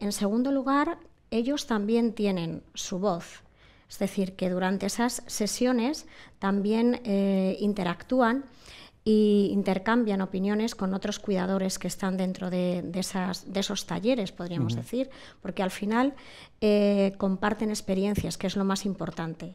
En segundo lugar, ellos también tienen su voz, es decir, que durante esas sesiones también eh, interactúan e intercambian opiniones con otros cuidadores que están dentro de, esos talleres, podríamos decir, porque al final eh, comparten experiencias, que es lo más importante.